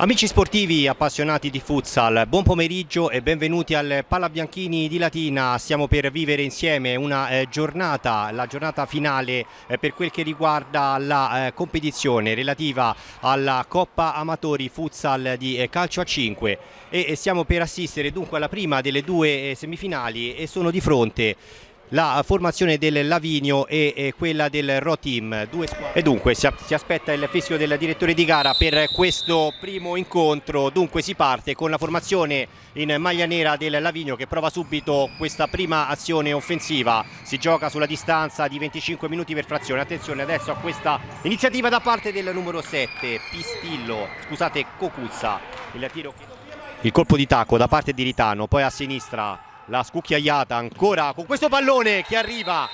Amici sportivi appassionati di futsal, buon pomeriggio e benvenuti al Pallabianchini di Latina. Stiamo per vivere insieme una eh, giornata, la giornata finale eh, per quel che riguarda la eh, competizione relativa alla Coppa Amatori Futsal di calcio a 5 e, e stiamo per assistere dunque alla prima delle due semifinali e sono di fronte la formazione del Lavinio e, quella del Rotim. e dunque si, si, aspetta il fischio del direttore di gara per questo primo incontro, dunque si parte con la formazione in maglia nera del Lavinio che prova subito questa prima azione offensiva, si gioca sulla distanza di 25 minuti per frazione, attenzione adesso a questa iniziativa da parte del numero 7, Pistillo, scusate Cocuzza, il tiro... Il colpo di tacco da parte di Ritano, poi a sinistra la scucchiaiata ancora con questo pallone che arriva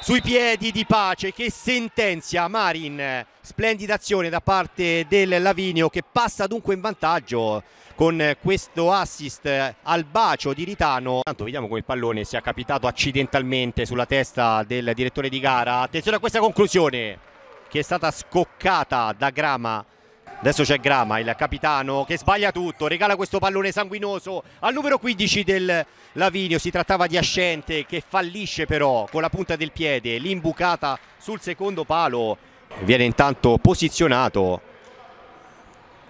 sui piedi di pace che sentenzia Marin splendida azione da parte del Lavinio che passa dunque in vantaggio con questo assist al bacio di Ritano tanto vediamo come il pallone sia capitato accidentalmente sulla testa del direttore di gara attenzione a questa conclusione che è stata scoccata da Grama Adesso c'è Grama, il capitano che sbaglia tutto, regala questo pallone sanguinoso al numero 15 del Lavinio, si trattava di Ascente che fallisce però con la punta del piede, l'imbucata sul secondo palo, viene intanto posizionato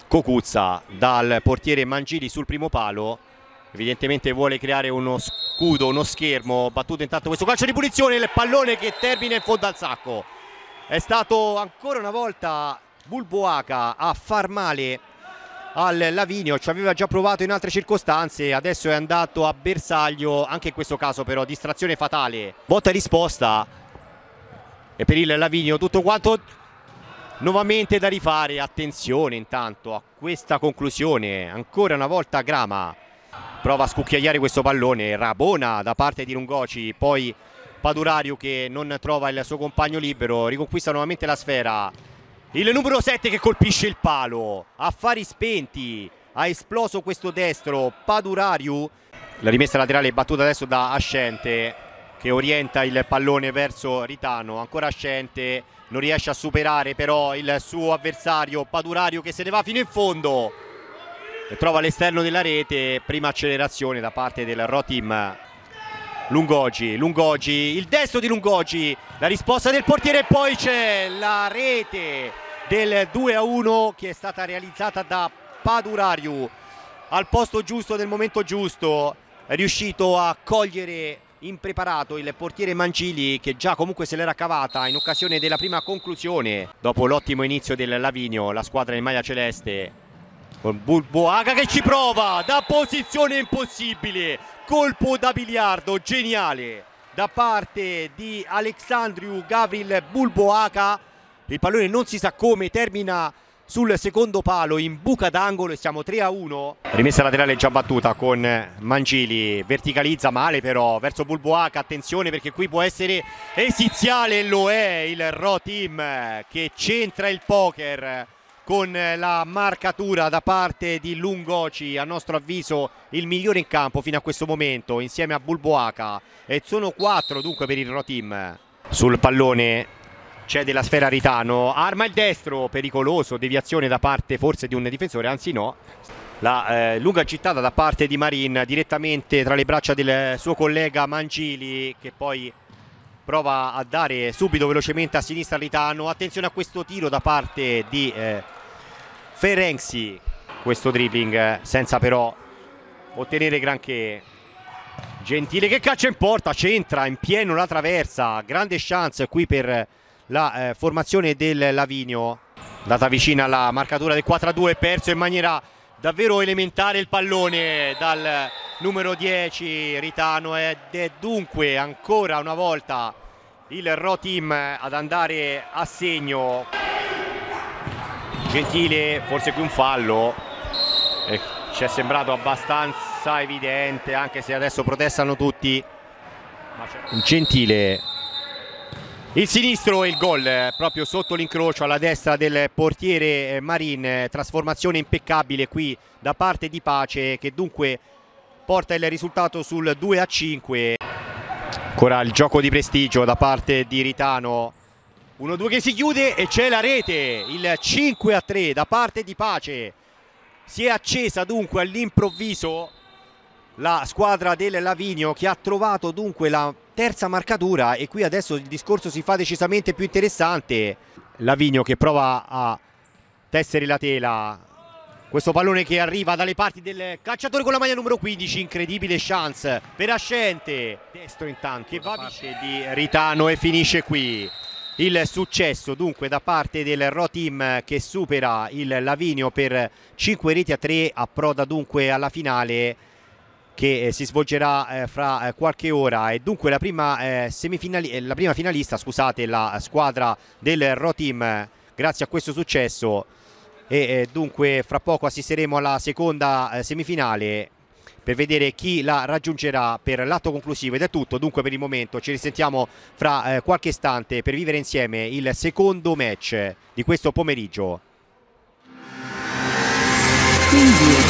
Cocuzza dal portiere Mangili sul primo palo, evidentemente vuole creare uno scudo, uno schermo, battuto intanto questo calcio di punizione, il pallone che termina in fondo al sacco. È stato ancora una volta Bulboaca a far male al Lavinio, ci aveva già provato in altre circostanze, adesso è andato a bersaglio, anche in questo caso però distrazione fatale, botta e risposta e per il Lavinio tutto quanto nuovamente da rifare, attenzione intanto a questa conclusione, ancora una volta Grama prova a scucchiaiare questo pallone, Rabona da parte di Lungoci, poi Padurario che non trova il suo compagno libero, riconquista nuovamente la sfera il numero 7 che colpisce il palo. Affari spenti. Ha esploso questo destro. Padurariu. La rimessa laterale è battuta adesso da Ascente che orienta il pallone verso Ritano. Ancora Ascente. Non riesce a superare però il suo avversario Padurariu che se ne va fino in fondo. E trova l'esterno della rete. Prima accelerazione da parte del Rotim Lungogi, Lungogi, il destro di Lungogi, la risposta del portiere e poi c'è la rete del 2-1 a che è stata realizzata da Padurariu al posto giusto nel momento giusto, è riuscito a cogliere impreparato il portiere Mangili che già comunque se l'era cavata in occasione della prima conclusione dopo l'ottimo inizio del Lavinio, la squadra in maglia celeste con Bulboaga che ci prova da posizione impossibile colpo da biliardo geniale da parte di Alexandriu Gavril Bulboaca. Il pallone non si sa come termina sul secondo palo in buca d'angolo e siamo 3 a 1. Rimessa laterale già battuta con Mangili, verticalizza male però verso Bulboaca, attenzione perché qui può essere esiziale lo è il Ro Team che centra il poker con eh, la marcatura da parte di Lungoci, a nostro avviso il migliore in campo fino a questo momento, insieme a Bulboaca. E sono quattro dunque per il Ro Team. Sul pallone c'è della sfera Ritano, arma il destro, pericoloso, deviazione da parte forse di un difensore, anzi no. La eh, lunga gittata da parte di Marin direttamente tra le braccia del suo collega Mangili che poi prova a dare subito velocemente a sinistra Ritano. Attenzione a questo tiro da parte di eh, Ferenzi questo dribbling senza però ottenere granché Gentile che calcia in porta c'entra in pieno la traversa grande chance qui per la eh, formazione del Lavinio data vicina alla marcatura del 4-2 perso in maniera davvero elementare il pallone dal numero 10 Ritano ed è dunque ancora una volta il Ro Team ad andare a segno Gentile forse qui un fallo eh, ci è sembrato abbastanza evidente anche se adesso protestano tutti Gentile il sinistro e il gol proprio sotto l'incrocio alla destra del portiere Marin, trasformazione impeccabile qui da parte di Pace che dunque porta il risultato sul 2 a 5. Ancora il gioco di prestigio da parte di Ritano 1-2 che si chiude e c'è la rete, il 5-3 da parte di Pace. Si è accesa dunque all'improvviso la squadra del Lavinio che ha trovato dunque la terza marcatura e qui adesso il discorso si fa decisamente più interessante. Lavinio che prova a tessere la tela. Questo pallone che arriva dalle parti del calciatore con la maglia numero 15, incredibile chance per Ascente. Destro intanto che va parte di Ritano e finisce qui il successo dunque da parte del Ro Team che supera il Lavinio per 5 reti a 3 approda dunque alla finale che eh, si svolgerà eh, fra eh, qualche ora e dunque la prima, semifinali- la prima finalista scusate, la squadra del Ro Team grazie a questo successo e dunque fra poco assisteremo alla seconda semifinale per vedere chi la raggiungerà per l'atto conclusivo ed è tutto dunque per il momento ci risentiamo fra eh, qualche istante per vivere insieme il secondo match di questo pomeriggio Quindi.